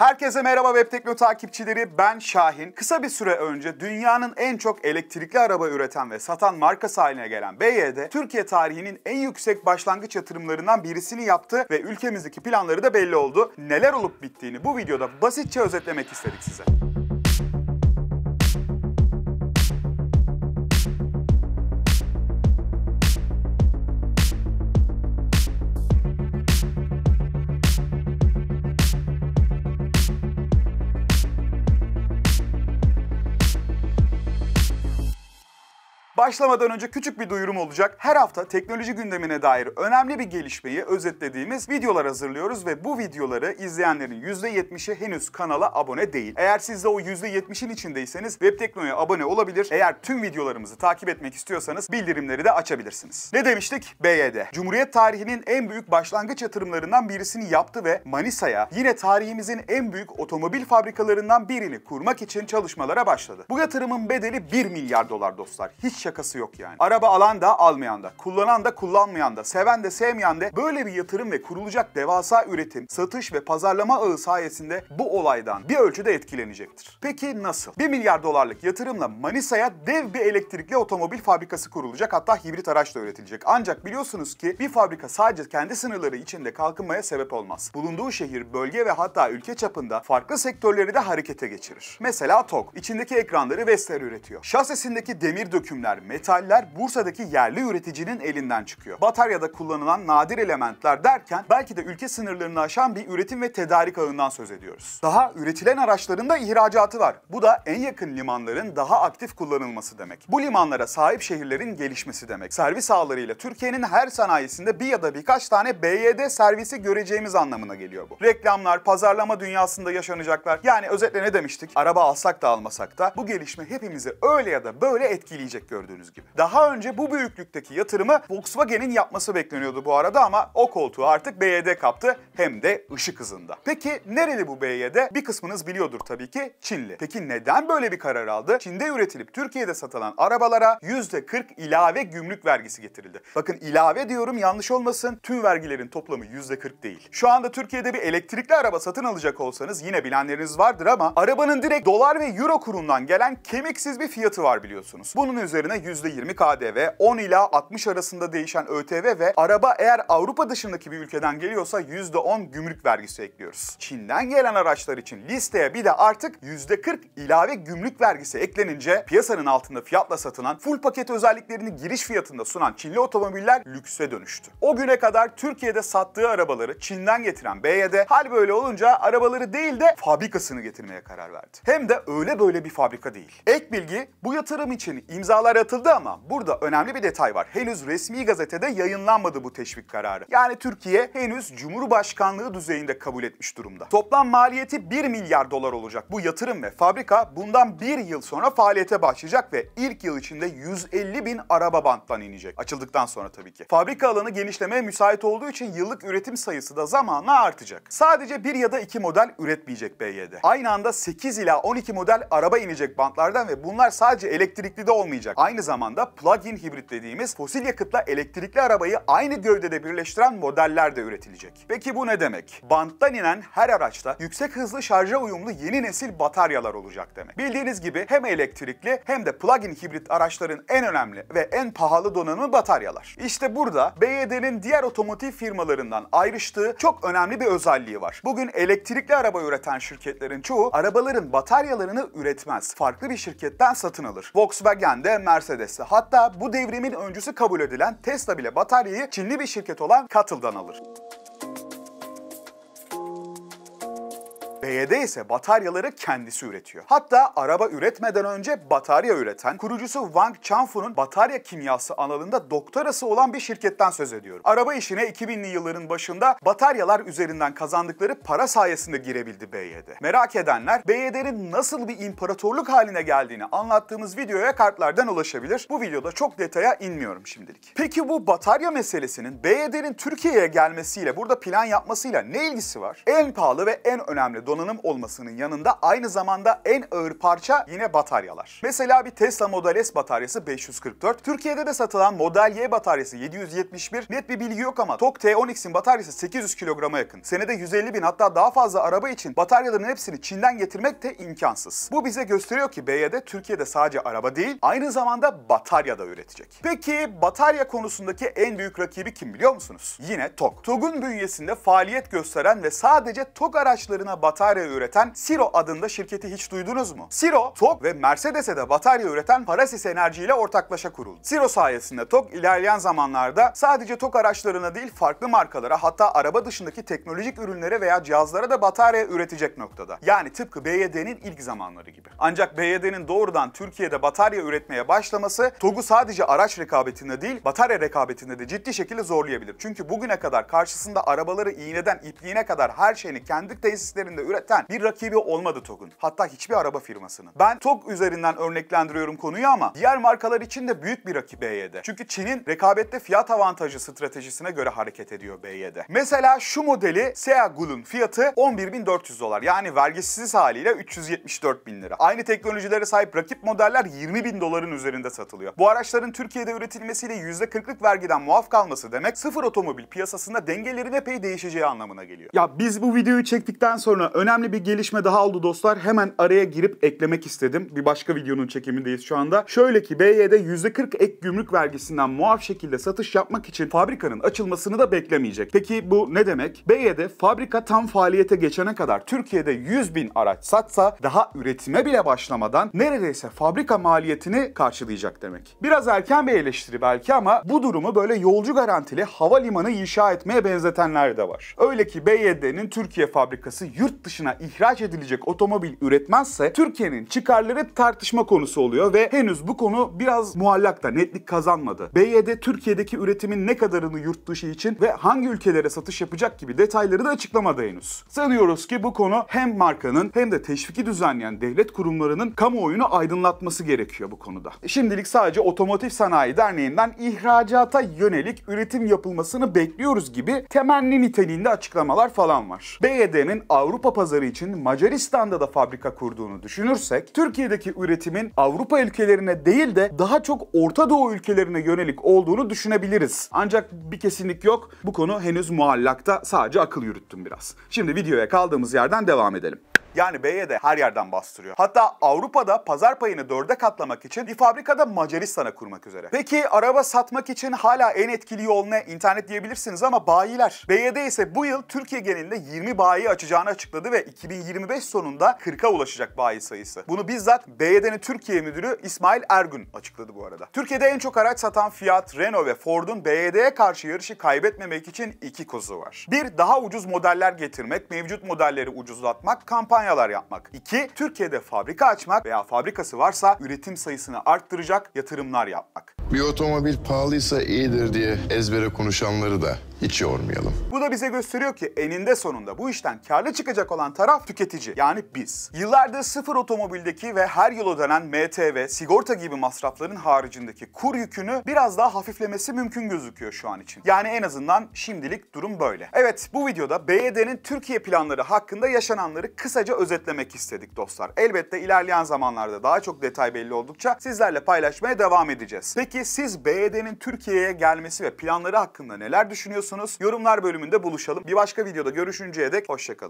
Herkese merhaba Web takipçileri. Ben Şahin. Kısa bir süre önce dünyanın en çok elektrikli araba üreten ve satan markası haline gelen BYD, Türkiye tarihinin en yüksek başlangıç yatırımlarından birisini yaptı ve ülkemizdeki planları da belli oldu. Neler olup bittiğini bu videoda basitçe özetlemek istedik size. Başlamadan önce küçük bir duyurum olacak. Her hafta teknoloji gündemine dair önemli bir gelişmeyi özetlediğimiz videolar hazırlıyoruz ve bu videoları izleyenlerin %70'i henüz kanala abone değil. Eğer siz de o %70'in içindeyseniz Webtekno'ya abone olabilir. Eğer tüm videolarımızı takip etmek istiyorsanız bildirimleri de açabilirsiniz. Ne demiştik? BYD. Cumhuriyet tarihinin en büyük başlangıç yatırımlarından birisini yaptı ve Manisa'ya yine tarihimizin en büyük otomobil fabrikalarından birini kurmak için çalışmalara başladı. Bu yatırımın bedeli 1 milyar dolar dostlar. Hiç şakası yok yani. Araba alan da almayan da, kullanan da kullanmayan da, seven de sevmeyen de böyle bir yatırım ve kurulacak devasa üretim, satış ve pazarlama ağı sayesinde bu olaydan bir ölçüde etkilenecektir. Peki nasıl? 1 milyar dolarlık yatırımla Manisa'ya dev bir elektrikli otomobil fabrikası kurulacak hatta hibrit araç da üretilecek. Ancak biliyorsunuz ki bir fabrika sadece kendi sınırları içinde kalkınmaya sebep olmaz. Bulunduğu şehir, bölge ve hatta ülke çapında farklı sektörleri de harekete geçirir. Mesela TOG, içindeki ekranları Vestel üretiyor. Şasesindeki demir dökümler metaller Bursa'daki yerli üreticinin elinden çıkıyor. Batarya'da kullanılan nadir elementler derken belki de ülke sınırlarını aşan bir üretim ve tedarik ağından söz ediyoruz. Daha üretilen araçların da ihracatı var. Bu da en yakın limanların daha aktif kullanılması demek. Bu limanlara sahip şehirlerin gelişmesi demek. Servis ağlarıyla Türkiye'nin her sanayisinde bir ya da birkaç tane BYD servisi göreceğimiz anlamına geliyor bu. Reklamlar, pazarlama dünyasında yaşanacaklar. Yani özetle ne demiştik? Araba alsak da almasak da bu gelişme hepimizi öyle ya da böyle etkileyecek gördük gördüğünüz gibi. Daha önce bu büyüklükteki yatırımı Volkswagen'in yapması bekleniyordu bu arada ama o koltuğu artık BYD kaptı hem de ışık hızında. Peki nereli bu BYD? Bir kısmınız biliyordur tabii ki Çinli. Peki neden böyle bir karar aldı? Çin'de üretilip Türkiye'de satılan arabalara %40 ilave gümrük vergisi getirildi. Bakın ilave diyorum yanlış olmasın tüm vergilerin toplamı %40 değil. Şu anda Türkiye'de bir elektrikli araba satın alacak olsanız yine bilenleriniz vardır ama arabanın direkt dolar ve euro kurundan gelen kemiksiz bir fiyatı var biliyorsunuz. Bunun üzerine %20 KDV, 10 ila 60 arasında değişen ÖTV ve araba eğer Avrupa dışındaki bir ülkeden geliyorsa %10 gümrük vergisi ekliyoruz. Çin'den gelen araçlar için listeye bir de artık %40 ilave gümrük vergisi eklenince piyasanın altında fiyatla satılan full paket özelliklerini giriş fiyatında sunan Çinli otomobiller lükse dönüştü. O güne kadar Türkiye'de sattığı arabaları Çin'den getiren BYD hal böyle olunca arabaları değil de fabrikasını getirmeye karar verdi. Hem de öyle böyle bir fabrika değil. Ek bilgi bu yatırım için imzalara yaratıldı ama burada önemli bir detay var. Henüz resmi gazetede yayınlanmadı bu teşvik kararı. Yani Türkiye henüz Cumhurbaşkanlığı düzeyinde kabul etmiş durumda. Toplam maliyeti 1 milyar dolar olacak bu yatırım ve fabrika bundan bir yıl sonra faaliyete başlayacak ve ilk yıl içinde 150 bin araba banttan inecek. Açıldıktan sonra tabii ki. Fabrika alanı genişlemeye müsait olduğu için yıllık üretim sayısı da zamanla artacak. Sadece bir ya da iki model üretmeyecek BYD. Aynı anda 8 ila 12 model araba inecek bantlardan ve bunlar sadece elektrikli de olmayacak. Aynı aynı zamanda plug-in hibrit dediğimiz fosil yakıtla elektrikli arabayı aynı gövdede birleştiren modeller de üretilecek. Peki bu ne demek? Banttan inen her araçta yüksek hızlı şarja uyumlu yeni nesil bataryalar olacak demek. Bildiğiniz gibi hem elektrikli hem de plug-in hibrit araçların en önemli ve en pahalı donanımı bataryalar. İşte burada BYD'nin diğer otomotiv firmalarından ayrıştığı çok önemli bir özelliği var. Bugün elektrikli araba üreten şirketlerin çoğu arabaların bataryalarını üretmez. Farklı bir şirketten satın alır. Volkswagen'de, Mercedes Mercedes'te. Hatta bu devrimin öncüsü kabul edilen Tesla bile bataryayı Çinli bir şirket olan Cattle'dan alır. ABD ise bataryaları kendisi üretiyor. Hatta araba üretmeden önce batarya üreten kurucusu Wang Changfu'nun batarya kimyası alanında doktorası olan bir şirketten söz ediyorum. Araba işine 2000'li yılların başında bataryalar üzerinden kazandıkları para sayesinde girebildi BYD. Merak edenler BYD'nin nasıl bir imparatorluk haline geldiğini anlattığımız videoya kartlardan ulaşabilir. Bu videoda çok detaya inmiyorum şimdilik. Peki bu batarya meselesinin BYD'nin Türkiye'ye gelmesiyle burada plan yapmasıyla ne ilgisi var? En pahalı ve en önemli donanım donanım olmasının yanında aynı zamanda en ağır parça yine bataryalar. Mesela bir Tesla Model S bataryası 544, Türkiye'de de satılan Model Y bataryası 771 net bir bilgi yok ama Tok T10X'in bataryası 800 kilograma yakın. Senede 150 bin hatta daha fazla araba için bataryaların hepsini Çin'den getirmek de imkansız. Bu bize gösteriyor ki BYD Türkiye'de sadece araba değil aynı zamanda batarya da üretecek. Peki batarya konusundaki en büyük rakibi kim biliyor musunuz? Yine Tok. TOG'un bünyesinde faaliyet gösteren ve sadece TOG araçlarına batarya batarya üreten Siro adında şirketi hiç duydunuz mu? Siro, TOG ve Mercedes'e de batarya üreten Parasis Enerji ile ortaklaşa kuruldu. Siro sayesinde TOG ilerleyen zamanlarda sadece TOG araçlarına değil farklı markalara hatta araba dışındaki teknolojik ürünlere veya cihazlara da batarya üretecek noktada. Yani tıpkı BYD'nin ilk zamanları gibi. Ancak BYD'nin doğrudan Türkiye'de batarya üretmeye başlaması TOG'u sadece araç rekabetinde değil batarya rekabetinde de ciddi şekilde zorlayabilir. Çünkü bugüne kadar karşısında arabaları iğneden ipliğine kadar her şeyini kendi tesislerinde üreten bir rakibi olmadı TOG'un. Hatta hiçbir araba firmasının. Ben TOG üzerinden örneklendiriyorum konuyu ama diğer markalar için de büyük bir rakip BYD. Çünkü Çin'in rekabette fiyat avantajı stratejisine göre hareket ediyor BYD. Mesela şu modeli Seat Gul'un fiyatı 11.400 dolar. Yani vergisiz haliyle 374.000 lira. Aynı teknolojilere sahip rakip modeller 20.000 doların üzerinde satılıyor. Bu araçların Türkiye'de üretilmesiyle %40'lık vergiden muaf kalması demek sıfır otomobil piyasasında dengelerin epey değişeceği anlamına geliyor. Ya biz bu videoyu çektikten sonra Önemli bir gelişme daha oldu dostlar. Hemen araya girip eklemek istedim. Bir başka videonun çekimindeyiz şu anda. Şöyle ki BYD %40 ek gümrük vergisinden muaf şekilde satış yapmak için fabrikanın açılmasını da beklemeyecek. Peki bu ne demek? BYD fabrika tam faaliyete geçene kadar Türkiye'de 100 bin araç satsa daha üretime bile başlamadan neredeyse fabrika maliyetini karşılayacak demek. Biraz erken bir eleştiri belki ama bu durumu böyle yolcu garantili havalimanı inşa etmeye benzetenler de var. Öyle ki BYD'nin Türkiye fabrikası yurt dışı dışına ihraç edilecek otomobil üretmezse Türkiye'nin çıkarları tartışma konusu oluyor ve henüz bu konu biraz muallak netlik kazanmadı. BYD Türkiye'deki üretimin ne kadarını yurt dışı için ve hangi ülkelere satış yapacak gibi detayları da açıklamadı henüz. Sanıyoruz ki bu konu hem markanın hem de teşviki düzenleyen devlet kurumlarının kamuoyunu aydınlatması gerekiyor bu konuda. Şimdilik sadece Otomotiv Sanayi Derneği'nden ihracata yönelik üretim yapılmasını bekliyoruz gibi temenni niteliğinde açıklamalar falan var. BYD'nin Avrupa pazarı için Macaristan'da da fabrika kurduğunu düşünürsek, Türkiye'deki üretimin Avrupa ülkelerine değil de daha çok Orta Doğu ülkelerine yönelik olduğunu düşünebiliriz. Ancak bir kesinlik yok. Bu konu henüz muallakta. Sadece akıl yürüttüm biraz. Şimdi videoya kaldığımız yerden devam edelim. Yani B'ye de her yerden bastırıyor. Hatta Avrupa'da pazar payını dörde katlamak için bir fabrikada Macaristan'a kurmak üzere. Peki araba satmak için hala en etkili yol ne? İnternet diyebilirsiniz ama bayiler. BYD ise bu yıl Türkiye genelinde 20 bayi açacağını açıkladı ve 2025 sonunda 40'a ulaşacak bayi sayısı. Bunu bizzat BYD'nin Türkiye Müdürü İsmail Ergün açıkladı bu arada. Türkiye'de en çok araç satan Fiat, Renault ve Ford'un BYD'ye karşı yarışı kaybetmemek için iki kozu var. Bir, daha ucuz modeller getirmek, mevcut modelleri ucuzlatmak, kampanya kampanyalar yapmak. 2. Türkiye'de fabrika açmak veya fabrikası varsa üretim sayısını arttıracak yatırımlar yapmak. Bir otomobil pahalıysa iyidir diye ezbere konuşanları da hiç yormayalım. Bu da bize gösteriyor ki eninde sonunda bu işten karlı çıkacak olan taraf tüketici yani biz. Yıllardır sıfır otomobildeki ve her yıl ödenen MTV, sigorta gibi masrafların haricindeki kur yükünü biraz daha hafiflemesi mümkün gözüküyor şu an için. Yani en azından şimdilik durum böyle. Evet bu videoda BYD'nin Türkiye planları hakkında yaşananları kısaca özetlemek istedik dostlar. Elbette ilerleyen zamanlarda daha çok detay belli oldukça sizlerle paylaşmaya devam edeceğiz. Peki siz BYD'nin Türkiye'ye gelmesi ve planları hakkında neler düşünüyorsunuz? düşünüyorsunuz? Yorumlar bölümünde buluşalım. Bir başka videoda görüşünceye dek hoşçakalın.